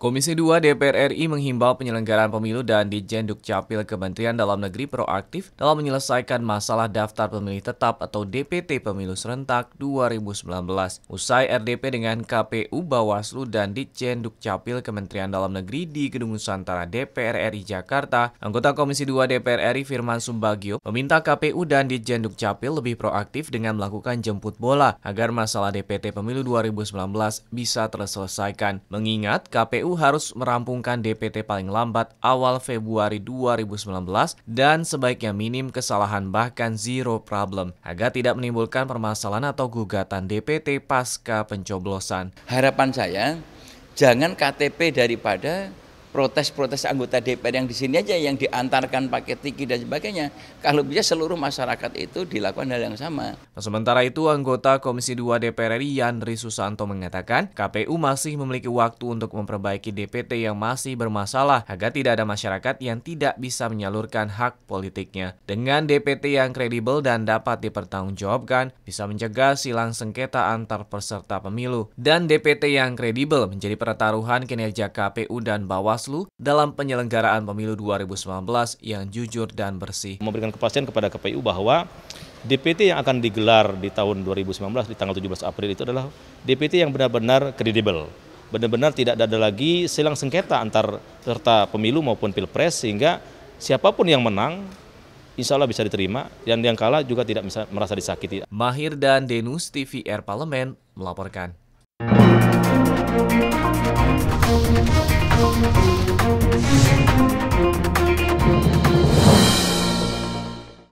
Komisi 2 DPR RI menghimbau penyelenggaraan pemilu dan dijenduk Dukcapil Kementerian Dalam Negeri proaktif dalam menyelesaikan masalah daftar pemilih tetap atau DPT Pemilu Serentak 2019. Usai RDP dengan KPU Bawaslu dan dijenduk Dukcapil Kementerian Dalam Negeri di Gedung Nusantara DPR RI Jakarta, anggota Komisi 2 DPR RI Firman Sumbagio meminta KPU dan dijenduk Dukcapil lebih proaktif dengan melakukan jemput bola agar masalah DPT Pemilu 2019 bisa terselesaikan. Mengingat KPU harus merampungkan DPT paling lambat awal Februari 2019 dan sebaiknya minim kesalahan bahkan zero problem agar tidak menimbulkan permasalahan atau gugatan DPT pasca pencoblosan. Harapan saya jangan KTP daripada protes-protes anggota DPR yang di sini aja yang diantarkan pakai tiki dan sebagainya. Kalau bisa seluruh masyarakat itu dilakukan hal yang sama. Nah, sementara itu anggota Komisi 2 DPR RI Yandri Susanto mengatakan KPU masih memiliki waktu untuk memperbaiki DPT yang masih bermasalah agar tidak ada masyarakat yang tidak bisa menyalurkan hak politiknya. Dengan DPT yang kredibel dan dapat dipertanggungjawabkan bisa mencegah silang sengketa antar peserta pemilu dan DPT yang kredibel menjadi pertaruhan kinerja KPU dan bawah Bawaslu dalam penyelenggaraan pemilu 2019 yang jujur dan bersih. Memberikan kepastian kepada KPU bahwa DPT yang akan digelar di tahun 2019 di tanggal 17 April itu adalah DPT yang benar-benar kredibel. Benar-benar tidak ada lagi silang sengketa antar serta pemilu maupun pilpres sehingga siapapun yang menang insya Allah bisa diterima dan yang kalah juga tidak bisa merasa disakiti. Mahir dan Denus TVR Parlemen melaporkan.